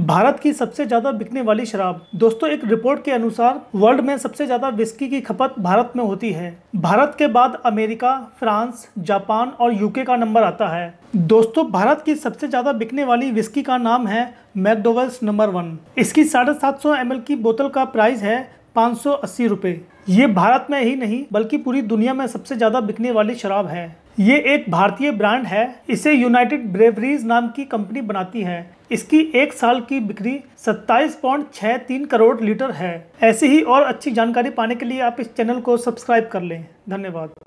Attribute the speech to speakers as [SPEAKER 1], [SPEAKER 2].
[SPEAKER 1] भारत की सबसे ज़्यादा बिकने वाली शराब दोस्तों एक रिपोर्ट के अनुसार वर्ल्ड में सबसे ज़्यादा विस्की की खपत भारत में होती है भारत के बाद अमेरिका फ्रांस जापान और यूके का नंबर आता है दोस्तों भारत की सबसे ज़्यादा बिकने वाली विस्की का नाम है मैकडोवल्स नंबर वन इसकी साढ़े सात सौ एम की बोतल का प्राइस है पाँच सौ अस्सी ये भारत में ही नहीं बल्कि पूरी दुनिया में सबसे ज़्यादा बिकने वाली शराब है ये एक भारतीय ब्रांड है इसे यूनाइटेड ब्रेवरीज नाम की कंपनी बनाती है इसकी एक साल की बिक्री सत्ताईस पॉइंट छः तीन करोड़ लीटर है ऐसी ही और अच्छी जानकारी पाने के लिए आप इस चैनल को सब्सक्राइब कर लें धन्यवाद